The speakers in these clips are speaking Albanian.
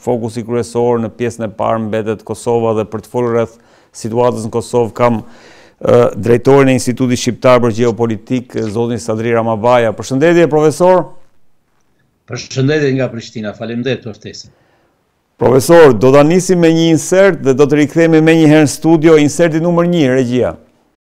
Fokus i kryesor në pjesën e parë mbetet Kosova dhe për të folur rreth situatës në Kosovë kam drejtorin e Institutit Shqiptar për Gjeopolitik, zotin Sadri Ramabaja. Përshëndetje profesor. Përshëndetje nga Prishtina. Faleminderit të ftesën. Profesor, do ta nisim me një insert dhe do të rikthehemi më njëherë në studio, inserti numër 1, regjia.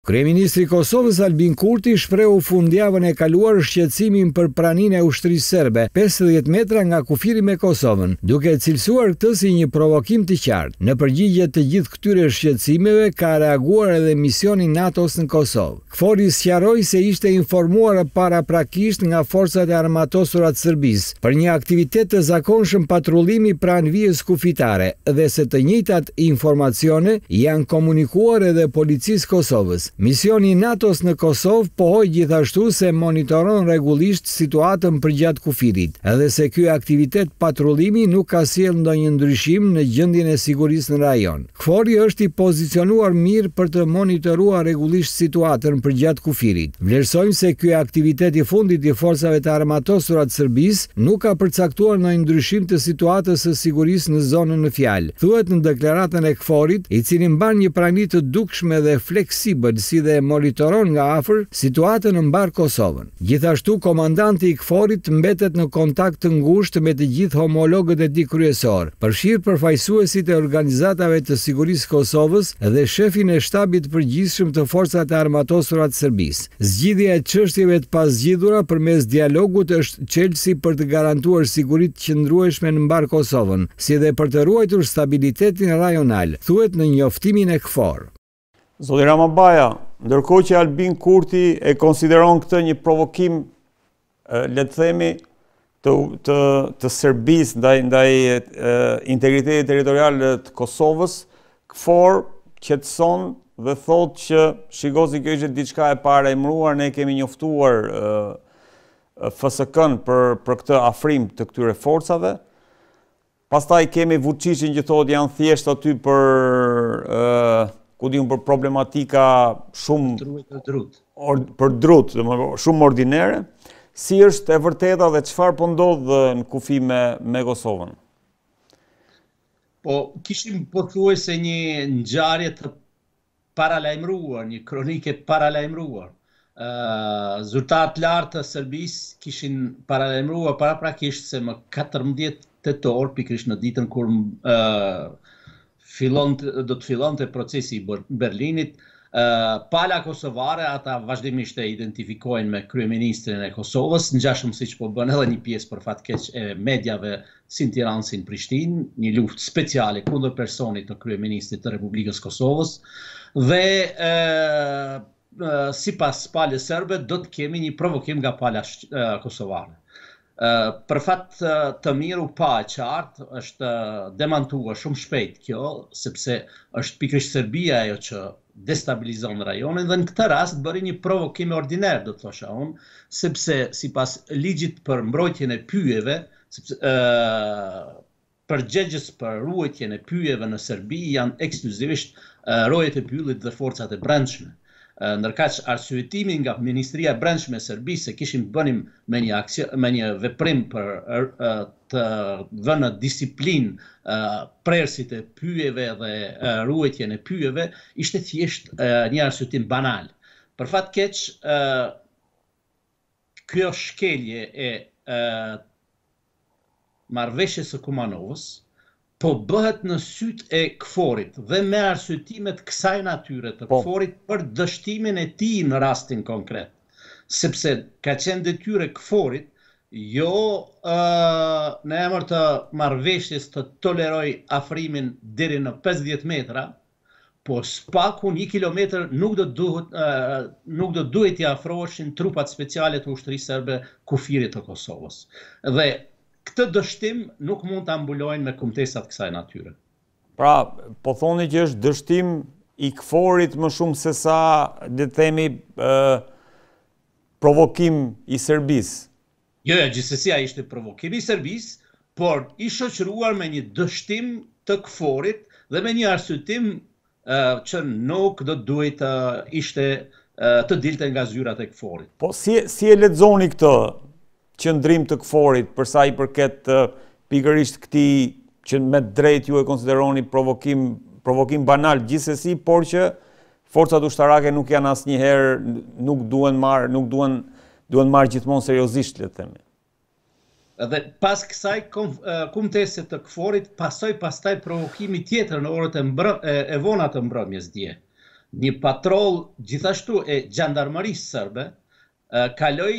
Kreministri i Kosovës Albin Kurti shprehu fundjavën e kaluar shqetësimin për praninë e ushtrisë serbe 50 metra nga kufiri me Kosovën, duke cilësuar këtë si një provokim të qartë. Në përgjigje të gjithë këtyre shqetësimeve ka reaguar edhe misioni NATO-s në Kosovë. Kfori sqaroi se ishte informuar para prakisht nga forcat e armatosura të Serbisë për një aktivitet të zakonshëm patrullimi pranë vijës kufitare dhe se të njëjtat informacione janë komunikuar edhe policisë Kosovës. Misioni i NATO-s në Kosovë pohoj gjithashtu se monitoron rregullisht situatën gjatë kufirit, edhe se ky aktivitet patrullimi nuk ka sjell ndonjë ndryshim në gjendjen e sigurisë në rajon. Kfori është i pozicionuar mirë për të monitoruar rregullisht situatën gjatë kufirit. Vlerësojmë se ky aktivitet i fundit i forcave të armatosura të Serbisë nuk ka përcaktuar ndonjë ndryshim të situatës së sigurisë në zonën në fjalë. Thuhet në deklaratën e Kforit, i cili mban një pranë të dukshme dhe fleksibël si dhe monitoron nga afër situatën në mbar Kosovën. Gjithashtu komandanti i KFOR-it mbetet në kontakt të ngushtë me të gjithë homologët e tij kryesor, përfshirë përfaqësuesit e organizatave të sigurisë Kosovës dhe shefin e shtabit përgjithshëm të forcave armatosura të Serbisë. Zgjidhja e çështjeve të pasgjidhura përmes dialogut është çelësi për të garantuar sigurinë qëndrueshme në mbar Kosovën, si dhe për të ruajtur stabilitetin rajonal, thuhet në njoftimin e KFOR. Zoti Ramabaja, ndërkohë që Albin Kurti e konsideron këtë një provokim, le të themi, të të Serbisë ndaj ndaj integritetit territorial të Kosovës, të sonë dhe thotë që shigozi kjo ishte diçka e pare e mruar, ne kemi njoftuar FSK-n për për këtë afrim të këtyre forcave. Pastaj kemi Vučićin që thotë janë thjesht aty për ku di unë për problematika shumë... Për drut. Or, për drut, shumë ordinere. Si është e vërteta dhe qëfar për po ndodhë në kufi me, Kosovën? Po, kishim përthuaj se një nxarje të paralajmruar, një kronike paralajmruar. Zurtat lartë të Serbis kishin paralajmruar para prakisht se më 14 të torë, pikrish në ditën kur uh, do të filon të procesi i Berlinit, pala Kosovare, ata vazhdimisht e identifikojnë me Kryeministrin e Kosovës, në gjashëm si që po bënë edhe një piesë për fatkeq e medjave, si në Tiranë, si në Prishtinë, një luftë speciale kundër personit të Kryeministrit të Republikës Kosovës, dhe si pas palë e do të kemi një provokim nga pala Kosovare për fat të miru pa e qartë, është demantua shumë shpejt kjo, sepse është pikrish Serbia ajo që destabilizon rajonin, dhe në këtë rast bëri një provokim ordiner, do të thosha unë, sepse si pas ligjit për mbrojtjene pyjeve, sepse, për gjegjës për ruetjene pyjeve në Serbi, janë ekskluzivisht rojet e pyllit dhe forcat e brendshme ndërkaç arsyetimi nga ministria e brendshme e Serbisë se kishim bënim me një aksion me një veprim për të vënë disiplinë prersit e pyjeve dhe ruajtjen e pyjeve ishte thjesht një arsyetim banal. Për fat keq kjo shkelje e marrveshjes së Kumanovës, po bëhet në syt e këforit dhe me arsytimet kësaj natyre të po. këforit për dështimin e ti në rastin konkret. Sepse ka qenë detyre këforit, jo në emër të marveshjes të toleroj afrimin diri në 50 metra, po spaku një kilometr nuk do duhet i afroshin trupat speciale të ushtëri sërbe kufirit të Kosovës. Dhe këtë dështim nuk mund të ambullojnë me kumtesat kësaj natyre. Pra, po thoni që është dështim i këforit më shumë se sa, dhe themi, provokim i Serbis. Jo, jo, gjithësësi ishte provokim i Serbis, por i shoqëruar me një dështim të këforit dhe me një arsytim që nuk do të duhet të ishte të dilte nga zyrat e këforit. Po, si, si e ledzoni këtë qëndrim të këforit, përsa i përket pikërisht këti që me drejt ju e konsideroni provokim banal gjithsesi, por që forcat ushtarake nuk janë asë njëherë, nuk duen marë, nuk duen duen marë gjithmonë seriosisht, le të themi. Dhe pas kësaj kumtese të këforit, pasoj pas taj provokimi tjetër në orët e vonat të mbrëmjes dje. Një patrol gjithashtu e gjandarmarisë sërbe, kaloi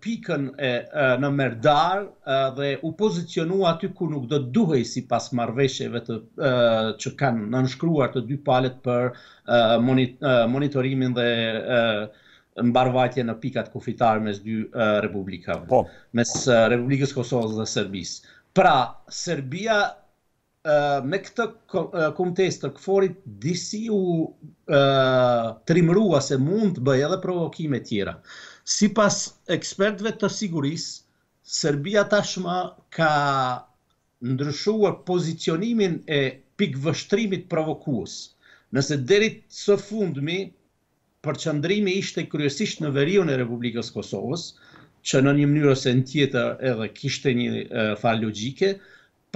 pikën e në Merdar dhe u pozicionua aty ku nuk do të duhej sipas marrëveshjeve të që kanë nënshkruar të dy palët për monitorimin dhe mbarvajtje në pikat kufitare mes dy republikave, po. mes Republikës Kosovës dhe Serbisë. Pra, Serbia me këtë kontest të këforit, disi u trimrua se mund të bëjë edhe provokime tjera. Si pas ekspertve të sigurisë, Serbia tashma ka ndryshuar pozicionimin e pikë vështrimit provokuës. Nëse derit së fundmi, përçëndrimi ishte kryesisht në verion e Republikës Kosovës, që në një mënyrë ose në tjetër edhe kishte një falë logjike,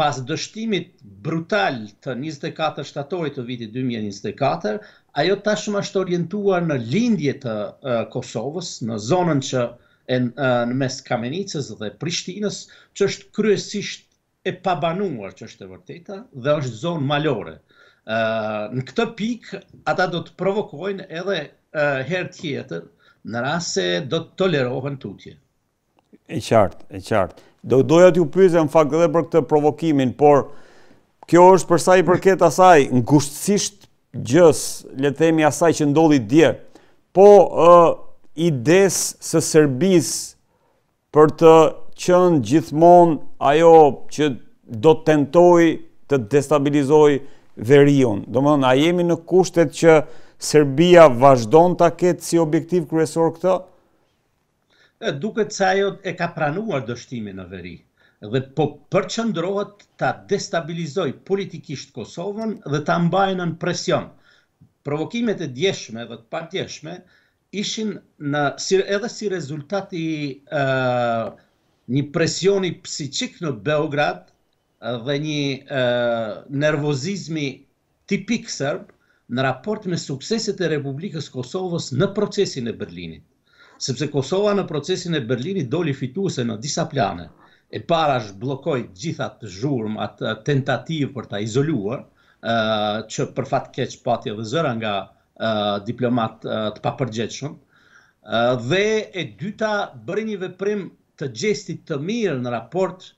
pas dështimit brutal të 24 shtatorit të vitit 2024, ajo tashmë është orientuar në lindje të Kosovës, në zonën që në mes Kamenicës dhe Prishtinës, që është kryesisht e pabanuar që është e vërteta dhe është zonë malore. Në këtë pik, ata do të provokojnë edhe her tjetër në rase do të tolerohen tutje. E qartë, e qartë. Do doja t'ju në fakt edhe për këtë provokimin, por kjo është për sa i përket asaj ngushtësisht gjës, le të themi asaj që ndodhi dje. Po ë uh, ides së Serbisë për të qenë gjithmonë ajo që do të tentojë të destabilizojë veriun. Do më dhënë, a jemi në kushtet që Serbia vazhdon ta ketë si objektiv kryesor këtë? duket se ajo e ka pranuar dështimin në veri dhe po përqëndrohet ta destabilizoj politikisht Kosovën dhe ta mbajnë në presion. Provokimet e djeshme dhe të djeshme ishin edhe si rezultati një presioni psikik në Beograd dhe një nervozizmi tipik sërb në raport me sukseset e Republikës Kosovës në procesin e Berlinit sepse Kosova në procesin e Berlinit doli fituese në disa plane. E para është blokoj gjitha të zhurm atë tentativë për ta izoluar, që për fat keq pati edhe zëra nga diplomat të papërgjithshëm. dhe e dyta bëri një veprim të gjestit të mirë në raport